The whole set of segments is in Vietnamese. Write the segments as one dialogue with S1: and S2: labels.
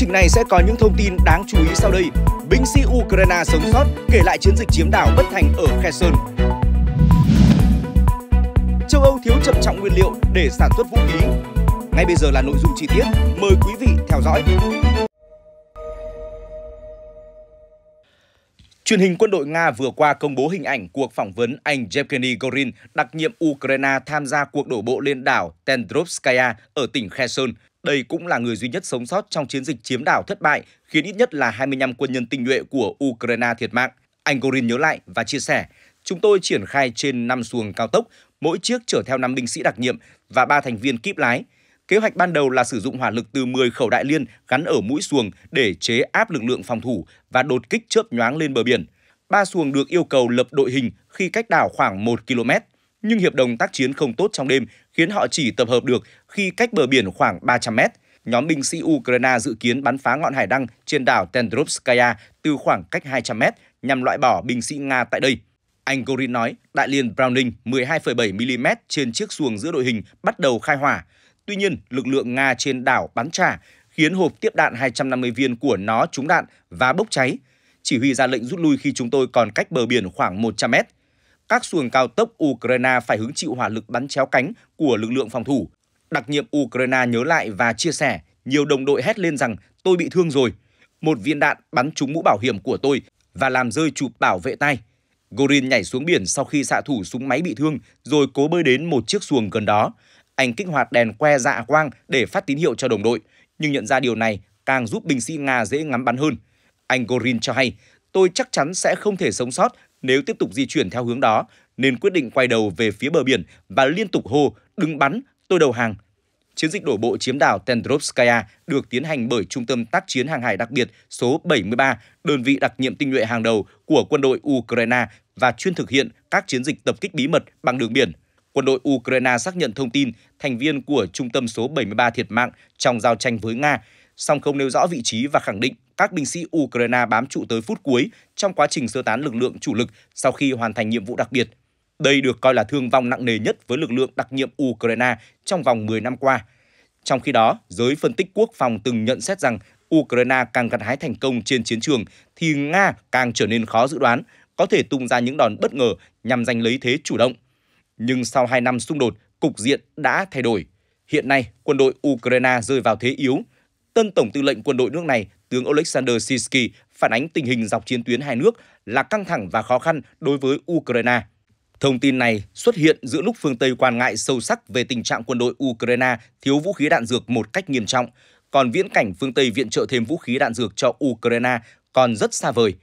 S1: trình này sẽ có những thông tin đáng chú ý sau đây. Binh sĩ Ukraine sống sót kể lại chiến dịch chiếm đảo bất thành ở Kherson. Châu Âu thiếu trầm trọng nguyên liệu để sản xuất vũ khí. Ngay bây giờ là nội dung chi tiết, mời quý vị theo dõi. Truyền hình quân đội Nga vừa qua công bố hình ảnh cuộc phỏng vấn anh Yevgeny Gorin, đặc nhiệm Ukraine tham gia cuộc đổ bộ lên đảo Tendrovskaya ở tỉnh Kherson đây cũng là người duy nhất sống sót trong chiến dịch chiếm đảo thất bại, khiến ít nhất là 25 quân nhân tinh nhuệ của Ukraine thiệt mạng. Anh Gorin nhớ lại và chia sẻ, chúng tôi triển khai trên 5 xuồng cao tốc, mỗi chiếc chở theo 5 binh sĩ đặc nhiệm và 3 thành viên kíp lái. Kế hoạch ban đầu là sử dụng hỏa lực từ 10 khẩu đại liên gắn ở mũi xuồng để chế áp lực lượng phòng thủ và đột kích chớp nhoáng lên bờ biển. Ba xuồng được yêu cầu lập đội hình khi cách đảo khoảng 1 km nhưng hiệp đồng tác chiến không tốt trong đêm khiến họ chỉ tập hợp được khi cách bờ biển khoảng 300 mét. Nhóm binh sĩ Ukraine dự kiến bắn phá ngọn hải đăng trên đảo Tendrovskaya từ khoảng cách 200 mét nhằm loại bỏ binh sĩ Nga tại đây. Anh Gorin nói, đại liên Browning 12,7 mm trên chiếc xuồng giữa đội hình bắt đầu khai hỏa. Tuy nhiên, lực lượng Nga trên đảo bắn trả khiến hộp tiếp đạn 250 viên của nó trúng đạn và bốc cháy. Chỉ huy ra lệnh rút lui khi chúng tôi còn cách bờ biển khoảng 100 mét các xuồng cao tốc Ukraine phải hứng chịu hỏa lực bắn chéo cánh của lực lượng phòng thủ. Đặc nhiệm Ukraine nhớ lại và chia sẻ, nhiều đồng đội hét lên rằng tôi bị thương rồi. Một viên đạn bắn trúng mũ bảo hiểm của tôi và làm rơi chụp bảo vệ tay. Gorin nhảy xuống biển sau khi xạ thủ súng máy bị thương rồi cố bơi đến một chiếc xuồng gần đó. Anh kích hoạt đèn que dạ quang để phát tín hiệu cho đồng đội, nhưng nhận ra điều này càng giúp binh sĩ Nga dễ ngắm bắn hơn. Anh Gorin cho hay, tôi chắc chắn sẽ không thể sống sót nếu tiếp tục di chuyển theo hướng đó, nên quyết định quay đầu về phía bờ biển và liên tục hô, đừng bắn, tôi đầu hàng. Chiến dịch đổ bộ chiếm đảo Tendrovskaya được tiến hành bởi Trung tâm tác chiến hàng hải đặc biệt số 73, đơn vị đặc nhiệm tinh nhuệ hàng đầu của quân đội Ukraine và chuyên thực hiện các chiến dịch tập kích bí mật bằng đường biển. Quân đội Ukraine xác nhận thông tin thành viên của trung tâm số 73 thiệt mạng trong giao tranh với Nga song không nêu rõ vị trí và khẳng định các binh sĩ Ukraine bám trụ tới phút cuối trong quá trình sơ tán lực lượng chủ lực sau khi hoàn thành nhiệm vụ đặc biệt. Đây được coi là thương vong nặng nề nhất với lực lượng đặc nhiệm Ukraine trong vòng 10 năm qua. Trong khi đó, giới phân tích quốc phòng từng nhận xét rằng Ukraine càng gặt hái thành công trên chiến trường thì Nga càng trở nên khó dự đoán, có thể tung ra những đòn bất ngờ nhằm giành lấy thế chủ động. Nhưng sau 2 năm xung đột, cục diện đã thay đổi. Hiện nay, quân đội Ukraine rơi vào thế yếu tân Tổng tư lệnh quân đội nước này, tướng Oleksandr Sisky phản ánh tình hình dọc chiến tuyến hai nước là căng thẳng và khó khăn đối với Ukraine. Thông tin này xuất hiện giữa lúc phương Tây quan ngại sâu sắc về tình trạng quân đội Ukraine thiếu vũ khí đạn dược một cách nghiêm trọng, còn viễn cảnh phương Tây viện trợ thêm vũ khí đạn dược cho Ukraine còn rất xa vời.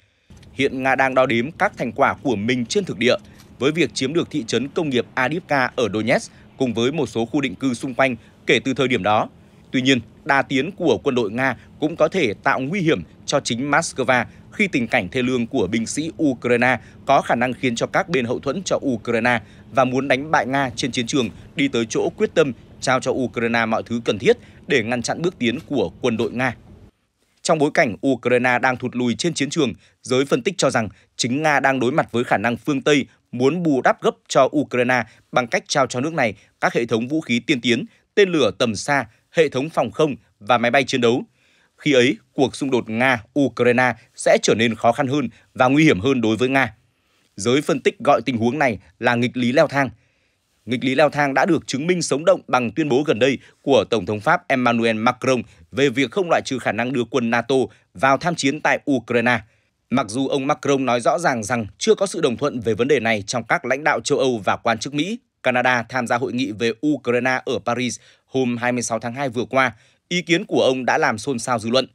S1: Hiện Nga đang đo đếm các thành quả của mình trên thực địa với việc chiếm được thị trấn công nghiệp Adivka ở Donetsk cùng với một số khu định cư xung quanh kể từ thời điểm đó. Tuy nhiên, đa tiến của quân đội Nga cũng có thể tạo nguy hiểm cho chính Moscow khi tình cảnh thê lương của binh sĩ Ukraine có khả năng khiến cho các bên hậu thuẫn cho Ukraine và muốn đánh bại Nga trên chiến trường đi tới chỗ quyết tâm trao cho Ukraine mọi thứ cần thiết để ngăn chặn bước tiến của quân đội Nga. Trong bối cảnh Ukraine đang thụt lùi trên chiến trường, giới phân tích cho rằng chính Nga đang đối mặt với khả năng phương Tây muốn bù đắp gấp cho Ukraine bằng cách trao cho nước này các hệ thống vũ khí tiên tiến, tên lửa tầm xa hệ thống phòng không và máy bay chiến đấu. Khi ấy, cuộc xung đột Nga-Ukraine sẽ trở nên khó khăn hơn và nguy hiểm hơn đối với Nga. Giới phân tích gọi tình huống này là nghịch lý leo thang. Nghịch lý leo thang đã được chứng minh sống động bằng tuyên bố gần đây của Tổng thống Pháp Emmanuel Macron về việc không loại trừ khả năng đưa quân NATO vào tham chiến tại Ukraine. Mặc dù ông Macron nói rõ ràng rằng chưa có sự đồng thuận về vấn đề này trong các lãnh đạo châu Âu và quan chức Mỹ Canada tham gia hội nghị về Ukraine ở Paris hôm 26 tháng 2 vừa qua, ý kiến của ông đã làm xôn xao dư luận.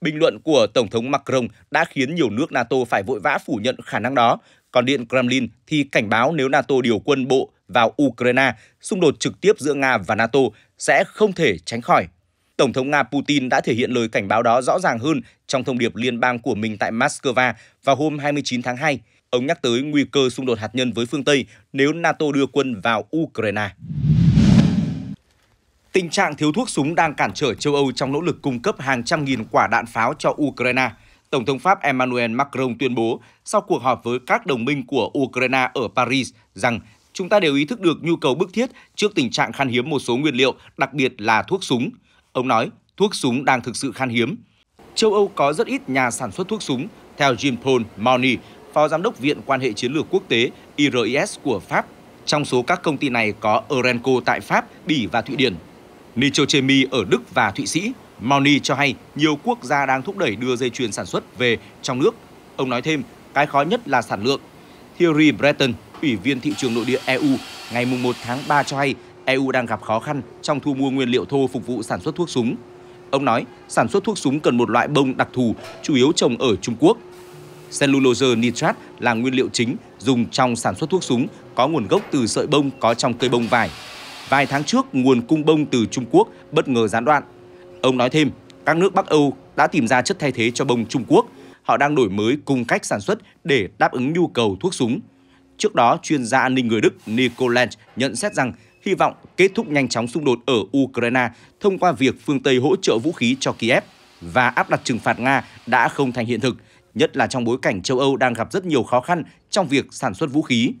S1: Bình luận của Tổng thống Macron đã khiến nhiều nước NATO phải vội vã phủ nhận khả năng đó, còn Điện Kremlin thì cảnh báo nếu NATO điều quân bộ vào Ukraine, xung đột trực tiếp giữa Nga và NATO sẽ không thể tránh khỏi. Tổng thống Nga Putin đã thể hiện lời cảnh báo đó rõ ràng hơn trong thông điệp liên bang của mình tại Moscow vào hôm 29 tháng 2. Ông nhắc tới nguy cơ xung đột hạt nhân với phương Tây nếu NATO đưa quân vào Ukraine. Tình trạng thiếu thuốc súng đang cản trở châu Âu trong nỗ lực cung cấp hàng trăm nghìn quả đạn pháo cho Ukraine. Tổng thống Pháp Emmanuel Macron tuyên bố sau cuộc họp với các đồng minh của Ukraine ở Paris rằng chúng ta đều ý thức được nhu cầu bức thiết trước tình trạng khan hiếm một số nguyên liệu, đặc biệt là thuốc súng. Ông nói, thuốc súng đang thực sự khan hiếm. Châu Âu có rất ít nhà sản xuất thuốc súng. Theo Jean-Paul Mauni, Phó Giám đốc Viện Quan hệ Chiến lược Quốc tế IRIS của Pháp. Trong số các công ty này có Orenco tại Pháp, Bỉ và Thụy Điển, Nitrochemi ở Đức và Thụy Sĩ. Mauni cho hay nhiều quốc gia đang thúc đẩy đưa dây chuyền sản xuất về trong nước. Ông nói thêm, cái khó nhất là sản lượng. Thierry Breton, Ủy viên thị trường nội địa EU, ngày 1 tháng 3 cho hay EU đang gặp khó khăn trong thu mua nguyên liệu thô phục vụ sản xuất thuốc súng. Ông nói, sản xuất thuốc súng cần một loại bông đặc thù, chủ yếu trồng ở Trung Quốc cellulose nitrat là nguyên liệu chính dùng trong sản xuất thuốc súng có nguồn gốc từ sợi bông có trong cây bông vải. Vài tháng trước, nguồn cung bông từ Trung Quốc bất ngờ gián đoạn. Ông nói thêm, các nước Bắc Âu đã tìm ra chất thay thế cho bông Trung Quốc. Họ đang đổi mới cùng cách sản xuất để đáp ứng nhu cầu thuốc súng. Trước đó, chuyên gia an ninh người Đức Nicolas nhận xét rằng hy vọng kết thúc nhanh chóng xung đột ở Ukraine thông qua việc phương Tây hỗ trợ vũ khí cho Kiev và áp đặt trừng phạt Nga đã không thành hiện thực – nhất là trong bối cảnh châu Âu đang gặp rất nhiều khó khăn trong việc sản xuất vũ khí.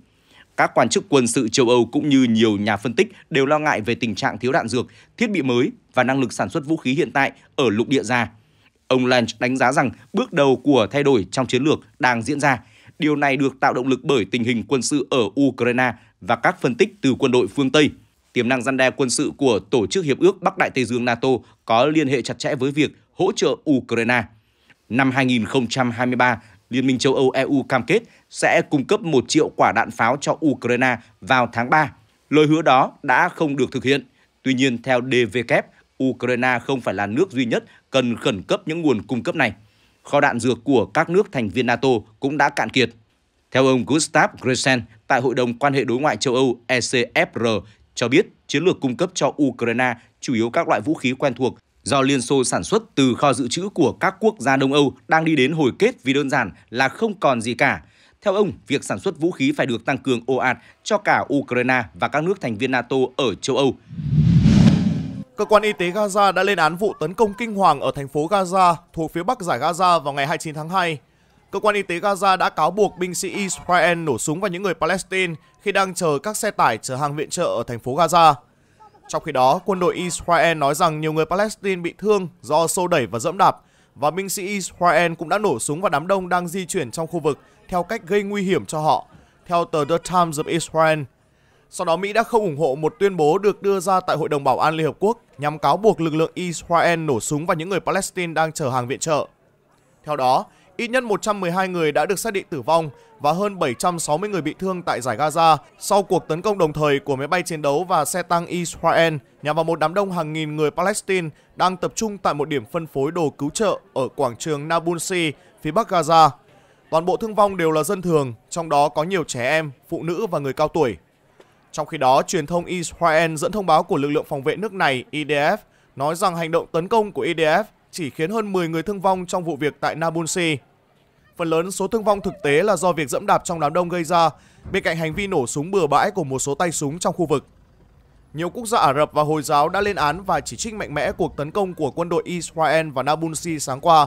S1: Các quan chức quân sự châu Âu cũng như nhiều nhà phân tích đều lo ngại về tình trạng thiếu đạn dược, thiết bị mới và năng lực sản xuất vũ khí hiện tại ở lục địa già. Ông Lange đánh giá rằng bước đầu của thay đổi trong chiến lược đang diễn ra. Điều này được tạo động lực bởi tình hình quân sự ở Ukraine và các phân tích từ quân đội phương Tây. Tiềm năng gian đe quân sự của Tổ chức Hiệp ước Bắc Đại Tây Dương NATO có liên hệ chặt chẽ với việc hỗ trợ Ukraine. Năm 2023, Liên minh châu Âu EU cam kết sẽ cung cấp 1 triệu quả đạn pháo cho Ukraine vào tháng 3. Lời hứa đó đã không được thực hiện. Tuy nhiên, theo DVK, Ukraine không phải là nước duy nhất cần khẩn cấp những nguồn cung cấp này. Kho đạn dược của các nước thành viên NATO cũng đã cạn kiệt. Theo ông Gustav Gresen, tại Hội đồng Quan hệ Đối ngoại châu Âu ECFR, cho biết chiến lược cung cấp cho Ukraine chủ yếu các loại vũ khí quen thuộc do Liên Xô sản xuất từ kho dự trữ của các quốc gia Đông Âu đang đi đến hồi kết vì đơn giản là không còn gì cả. Theo ông, việc sản xuất vũ khí phải được tăng cường ồ ạt cho cả Ukraine và các nước thành viên NATO ở châu Âu.
S2: Cơ quan y tế Gaza đã lên án vụ tấn công kinh hoàng ở thành phố Gaza thuộc phía bắc giải Gaza vào ngày 29 tháng 2. Cơ quan y tế Gaza đã cáo buộc binh sĩ Israel nổ súng vào những người Palestine khi đang chờ các xe tải chở hàng viện trợ ở thành phố Gaza. Trong khi đó, quân đội Israel nói rằng nhiều người Palestine bị thương do xô đẩy và dẫm đạp và binh sĩ Israel cũng đã nổ súng vào đám đông đang di chuyển trong khu vực theo cách gây nguy hiểm cho họ, theo tờ The Times of Israel. Sau đó, Mỹ đã không ủng hộ một tuyên bố được đưa ra tại Hội đồng Bảo an Liên Hợp Quốc nhằm cáo buộc lực lượng Israel nổ súng vào những người Palestine đang chở hàng viện trợ. Theo đó, Ít nhất 112 người đã được xác định tử vong và hơn 760 người bị thương tại giải Gaza sau cuộc tấn công đồng thời của máy bay chiến đấu và xe tăng Israel nhằm vào một đám đông hàng nghìn người Palestine đang tập trung tại một điểm phân phối đồ cứu trợ ở quảng trường Nabulsi, phía bắc Gaza. Toàn bộ thương vong đều là dân thường, trong đó có nhiều trẻ em, phụ nữ và người cao tuổi. Trong khi đó, truyền thông Israel dẫn thông báo của lực lượng phòng vệ nước này IDF e nói rằng hành động tấn công của IDF e chỉ khiến hơn 10 người thương vong trong vụ việc tại Nabunsi. Phần lớn số thương vong thực tế là do việc dẫm đạp trong đám đông gây ra, bên cạnh hành vi nổ súng bừa bãi của một số tay súng trong khu vực. Nhiều quốc gia Ả Rập và Hồi giáo đã lên án và chỉ trích mạnh mẽ cuộc tấn công của quân đội Israel và Nabunsi sáng qua.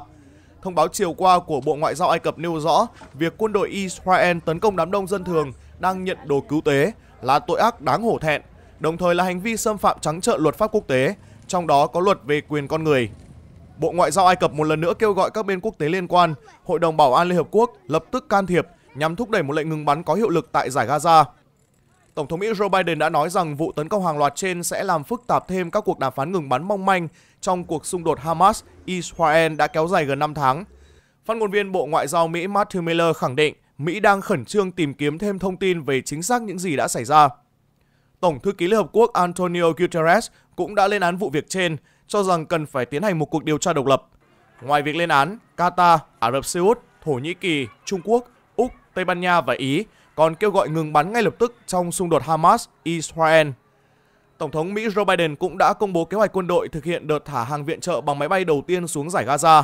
S2: Thông báo chiều qua của Bộ Ngoại giao Ai Cập nêu rõ việc quân đội Israel tấn công đám đông dân thường đang nhận đồ cứu tế là tội ác đáng hổ thẹn, đồng thời là hành vi xâm phạm trắng trợn luật pháp quốc tế, trong đó có luật về quyền con người. Bộ Ngoại giao Ai Cập một lần nữa kêu gọi các bên quốc tế liên quan, Hội đồng Bảo an Liên Hợp Quốc lập tức can thiệp nhằm thúc đẩy một lệnh ngừng bắn có hiệu lực tại giải Gaza. Tổng thống Mỹ Joe Biden đã nói rằng vụ tấn công hàng loạt trên sẽ làm phức tạp thêm các cuộc đàm phán ngừng bắn mong manh trong cuộc xung đột Hamas-Israel đã kéo dài gần 5 tháng. Phát ngôn viên Bộ Ngoại giao Mỹ Matthew Miller khẳng định Mỹ đang khẩn trương tìm kiếm thêm thông tin về chính xác những gì đã xảy ra. Tổng thư ký Liên Hợp Quốc Antonio Guterres cũng đã lên án vụ việc trên, cho rằng cần phải tiến hành một cuộc điều tra độc lập. Ngoài việc lên án, Qatar, Ả Rập Xê Út, Thổ Nhĩ Kỳ, Trung Quốc, Úc, Tây Ban Nha và Ý còn kêu gọi ngừng bắn ngay lập tức trong xung đột Hamas-Israel. Tổng thống Mỹ Joe Biden cũng đã công bố kế hoạch quân đội thực hiện đợt thả hàng viện trợ bằng máy bay đầu tiên xuống giải Gaza.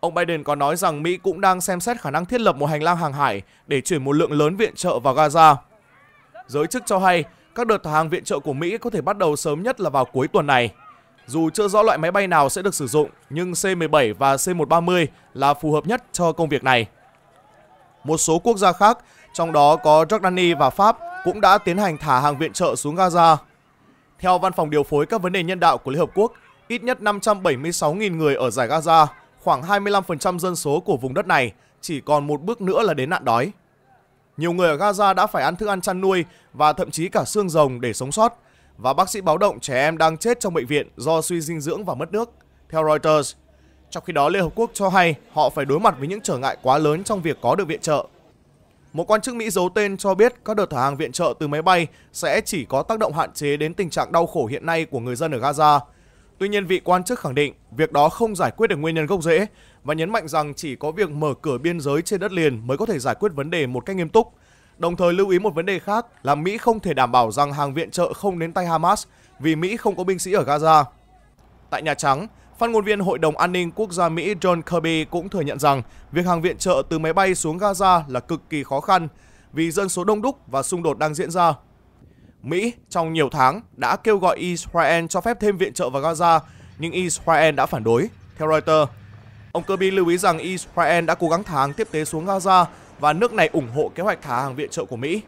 S2: Ông Biden còn nói rằng Mỹ cũng đang xem xét khả năng thiết lập một hành lang hàng hải để chuyển một lượng lớn viện trợ vào Gaza. Giới chức cho hay, các đợt thả hàng viện trợ của Mỹ có thể bắt đầu sớm nhất là vào cuối tuần này. Dù chưa rõ loại máy bay nào sẽ được sử dụng, nhưng C-17 và C-130 là phù hợp nhất cho công việc này. Một số quốc gia khác, trong đó có Jordani và Pháp, cũng đã tiến hành thả hàng viện trợ xuống Gaza. Theo Văn phòng Điều phối các vấn đề nhân đạo của Liên Hợp Quốc, ít nhất 576.000 người ở giải Gaza, khoảng 25% dân số của vùng đất này, chỉ còn một bước nữa là đến nạn đói. Nhiều người ở Gaza đã phải ăn thức ăn chăn nuôi và thậm chí cả xương rồng để sống sót – và bác sĩ báo động trẻ em đang chết trong bệnh viện do suy dinh dưỡng và mất nước, theo Reuters. Trong khi đó, Liên Hợp Quốc cho hay họ phải đối mặt với những trở ngại quá lớn trong việc có được viện trợ. Một quan chức Mỹ giấu tên cho biết các đợt thả hàng viện trợ từ máy bay sẽ chỉ có tác động hạn chế đến tình trạng đau khổ hiện nay của người dân ở Gaza. Tuy nhiên, vị quan chức khẳng định việc đó không giải quyết được nguyên nhân gốc rễ và nhấn mạnh rằng chỉ có việc mở cửa biên giới trên đất liền mới có thể giải quyết vấn đề một cách nghiêm túc – Đồng thời lưu ý một vấn đề khác là Mỹ không thể đảm bảo rằng hàng viện trợ không đến tay Hamas vì Mỹ không có binh sĩ ở Gaza. Tại Nhà Trắng, Phát ngôn viên Hội đồng An ninh Quốc gia Mỹ John Kirby cũng thừa nhận rằng việc hàng viện trợ từ máy bay xuống Gaza là cực kỳ khó khăn vì dân số đông đúc và xung đột đang diễn ra. Mỹ trong nhiều tháng đã kêu gọi Israel cho phép thêm viện trợ vào Gaza, nhưng Israel đã phản đối, theo Reuters. Ông Kirby lưu ý rằng Israel đã cố gắng tháng tiếp tế xuống Gaza và nước này ủng hộ kế hoạch thả hàng viện trợ của Mỹ.